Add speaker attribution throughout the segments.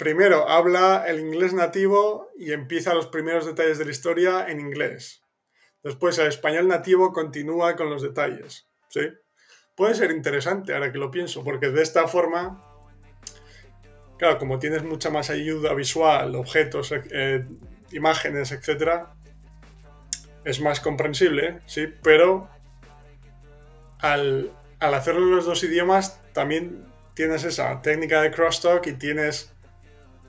Speaker 1: Primero, habla el inglés nativo y empieza los primeros detalles de la historia en inglés. Después, el español nativo continúa con los detalles. ¿sí? Puede ser interesante, ahora que lo pienso, porque de esta forma, claro, como tienes mucha más ayuda visual, objetos, eh, imágenes, etc., es más comprensible, ¿sí? Pero al, al hacerlo en los dos idiomas, también tienes esa técnica de crosstalk y tienes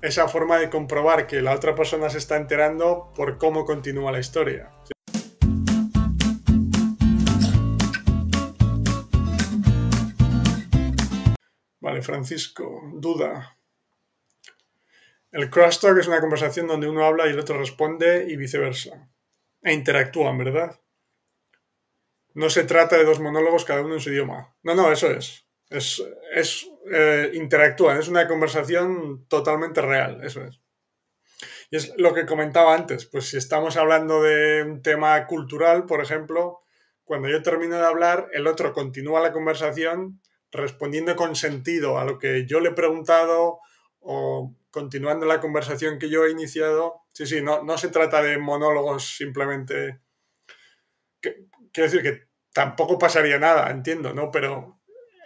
Speaker 1: esa forma de comprobar que la otra persona se está enterando por cómo continúa la historia. Vale, Francisco, duda. El crosstalk es una conversación donde uno habla y el otro responde y viceversa. E interactúan, ¿verdad? No se trata de dos monólogos cada uno en su idioma. No, no, eso es. Es, es eh, interactúan, es una conversación totalmente real, eso es. Y es lo que comentaba antes, pues si estamos hablando de un tema cultural, por ejemplo, cuando yo termino de hablar, el otro continúa la conversación respondiendo con sentido a lo que yo le he preguntado o continuando la conversación que yo he iniciado. Sí, sí, no, no se trata de monólogos simplemente... quiero decir que tampoco pasaría nada, entiendo, ¿no? Pero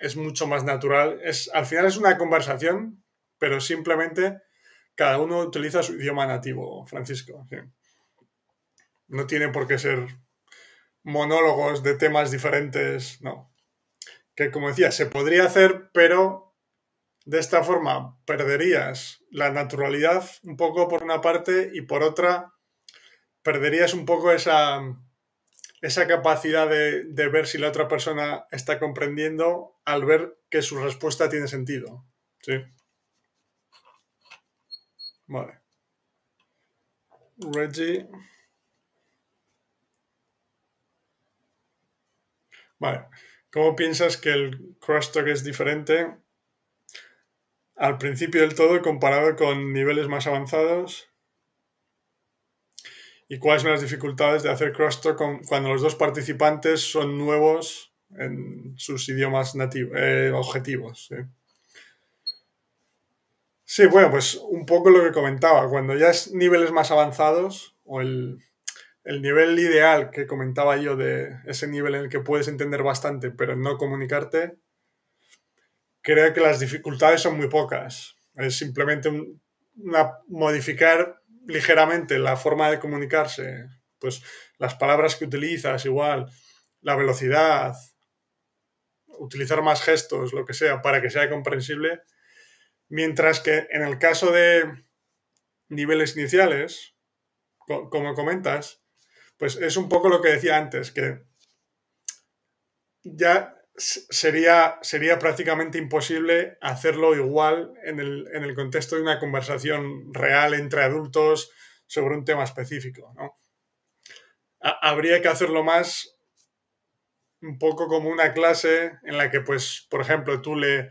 Speaker 1: es mucho más natural. Es, al final es una conversación, pero simplemente cada uno utiliza su idioma nativo, Francisco. No tiene por qué ser monólogos de temas diferentes, no. Que como decía, se podría hacer, pero de esta forma perderías la naturalidad un poco por una parte y por otra perderías un poco esa esa capacidad de, ver si la otra persona está comprendiendo al ver que su respuesta tiene sentido. ¿Sí? Vale. Reggie. Vale. ¿Cómo piensas que el cross-talk es diferente al principio del todo comparado con niveles más avanzados? y cuáles son las dificultades de hacer crosstalk con, cuando los dos participantes son nuevos en sus idiomas nativos, eh, objetivos. ¿sí? bueno, pues un poco lo que comentaba, cuando ya es niveles más avanzados o el, nivel ideal que comentaba yo de ese nivel en el que puedes entender bastante pero no comunicarte, creo que las dificultades son muy pocas. Es simplemente modificar ligeramente la forma de comunicarse, pues las palabras que utilizas igual, la velocidad, utilizar más gestos, lo que sea, para que sea comprensible, mientras que en el caso de niveles iniciales, como comentas, pues es un poco lo que decía antes, que ya sería, sería prácticamente imposible hacerlo igual en el, contexto de una conversación real entre adultos sobre un tema específico. ¿no? habría que hacerlo más un poco como una clase en la que, pues, por ejemplo, tú le,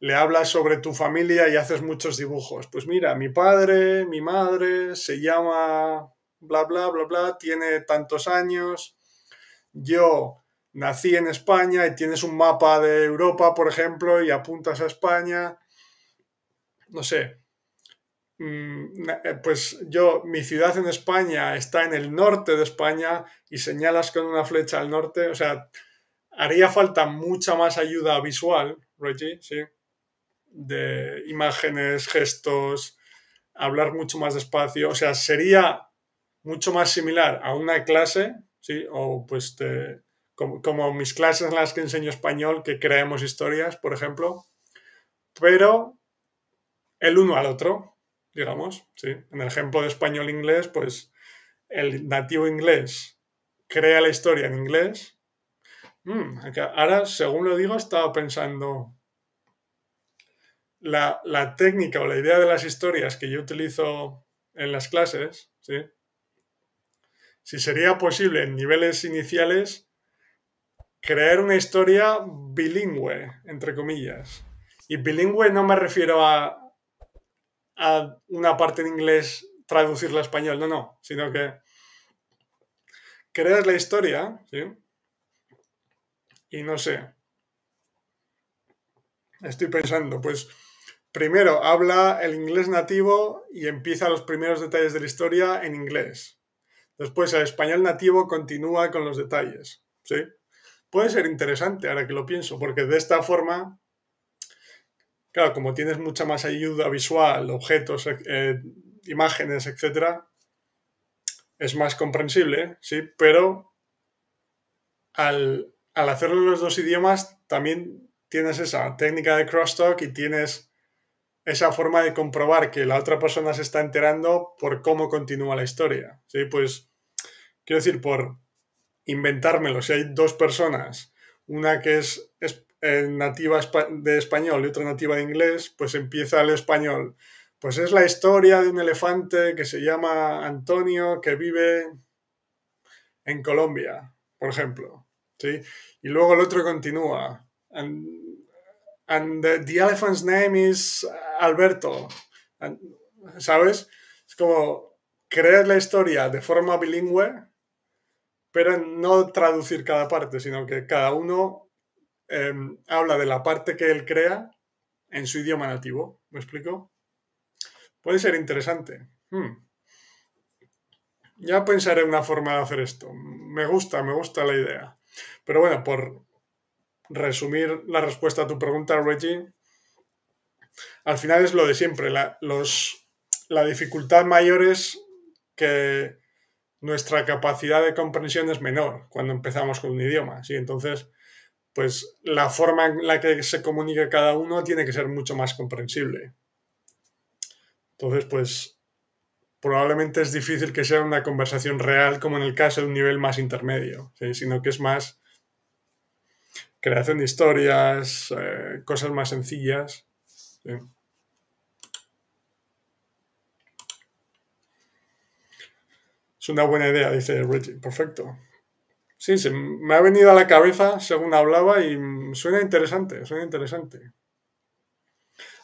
Speaker 1: le hablas sobre tu familia y haces muchos dibujos. Pues mira, mi padre, mi madre, se llama bla, bla, bla, bla, tiene tantos años. Yo nací en España y tienes un mapa de Europa, por ejemplo, y apuntas a España. No sé. Mm, eh, pues yo, mi ciudad en España está en el norte de España y señalas con una flecha al norte. O sea, haría falta mucha más ayuda visual, Reggie, ¿sí? De imágenes, gestos, hablar mucho más despacio. O sea, sería mucho más similar a una clase, ¿sí? O pues como, mis clases en las que enseño español, que creemos historias, por ejemplo, pero el uno al otro, digamos, En el ejemplo de español-inglés, pues el nativo inglés crea la historia en inglés. Mm, ahora, según lo digo, estaba pensando la, técnica o la idea de las historias que yo utilizo en las clases, ¿sí? si sería posible en niveles iniciales crear una historia bilingüe, entre comillas. Y bilingüe no me refiero a, a una parte en inglés traducirla a español, no, no, sino que creas la historia, ¿sí? Y no sé. Estoy pensando, pues primero habla el inglés nativo y empieza los primeros detalles de la historia en inglés. Después el español nativo continúa con los detalles, ¿sí? puede ser interesante, ahora que lo pienso, porque de esta forma, claro, como tienes mucha más ayuda visual, objetos, eh, eh, imágenes, etc., es más comprensible, sí, pero al, al hacerlo en los dos idiomas también tienes esa técnica de crosstalk y tienes esa forma de comprobar que la otra persona se está enterando por cómo continúa la historia. Sí, pues quiero decir, por inventármelo. Si hay dos personas, una que es, eh, nativa de español y otra nativa de inglés, pues empieza el español. Pues es la historia de un elefante que se llama Antonio, que vive en Colombia, por ejemplo. ¿sí? Y luego el otro continúa. And, the, elephant's name is Alberto. ¿Sabes? Es como crear la historia de forma bilingüe pero no traducir cada parte, sino que cada uno em, habla de la parte que él crea en su idioma nativo. ¿Me explico? Puede ser interesante. Hmm. Ya pensaré una forma de hacer esto. Me gusta, me gusta la idea. Pero bueno, por resumir la respuesta a tu pregunta, Reggie, al final es lo de siempre. los, la dificultad mayor es que nuestra capacidad de comprensión es menor cuando empezamos con un idioma, ¿sí? Entonces, pues la forma en la que se comunica cada uno tiene que ser mucho más comprensible. Entonces, pues probablemente es difícil que sea una conversación real como en el caso de un nivel más intermedio, sino que es más creación de historias, eh, cosas más sencillas. Es una buena idea, dice Reggie. Perfecto. Sí, se me ha venido a la cabeza según hablaba y suena interesante, suena interesante.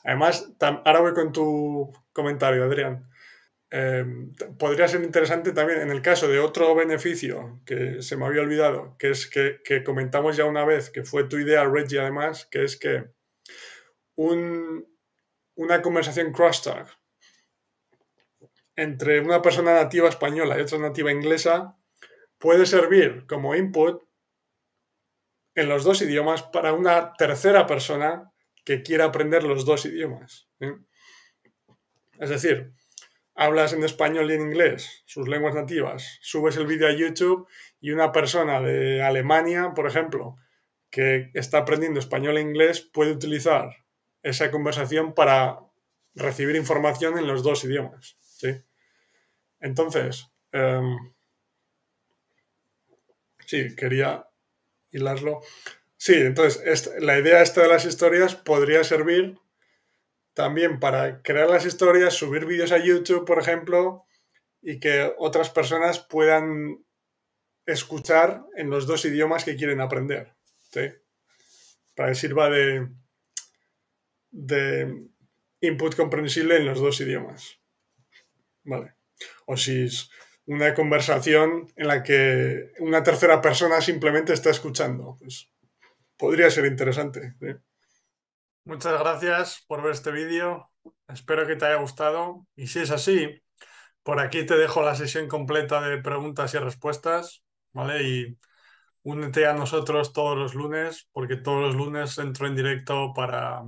Speaker 1: Además, ahora voy con tu comentario, Adrián. Eh, podría ser interesante también en el caso de otro beneficio que se me había olvidado, que es que, comentamos ya una vez, que fue tu idea, Reggie, además, que es que una conversación crosstalk entre una persona nativa española y otra nativa inglesa puede servir como input en los dos idiomas para una tercera persona que quiera aprender los dos idiomas. Es decir, hablas en español y en inglés, sus lenguas nativas, subes el vídeo a YouTube y una persona de Alemania, por ejemplo, que está aprendiendo español e inglés, puede utilizar esa conversación para recibir información en los dos idiomas. Entonces, em, sí, quería hilarlo. Sí, entonces la idea esta de las historias podría servir también para crear las historias, subir vídeos a YouTube, por ejemplo, y que otras personas puedan escuchar en los dos idiomas que quieren aprender. ¿sí? Para que sirva de, de input comprensible en los dos idiomas. Vale o si es una conversación en la que una tercera persona simplemente está escuchando. Pues, podría ser interesante. ¿eh? Muchas gracias por ver este vídeo. Espero que te haya gustado. Y si es así, por aquí te dejo la sesión completa de preguntas y respuestas. Y únete a nosotros todos los lunes, porque todos los lunes entro en directo para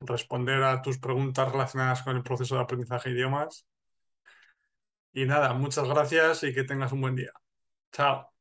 Speaker 1: responder a tus preguntas relacionadas con el proceso de aprendizaje de idiomas. Y nada, muchas gracias y que tengas un buen día. Chao.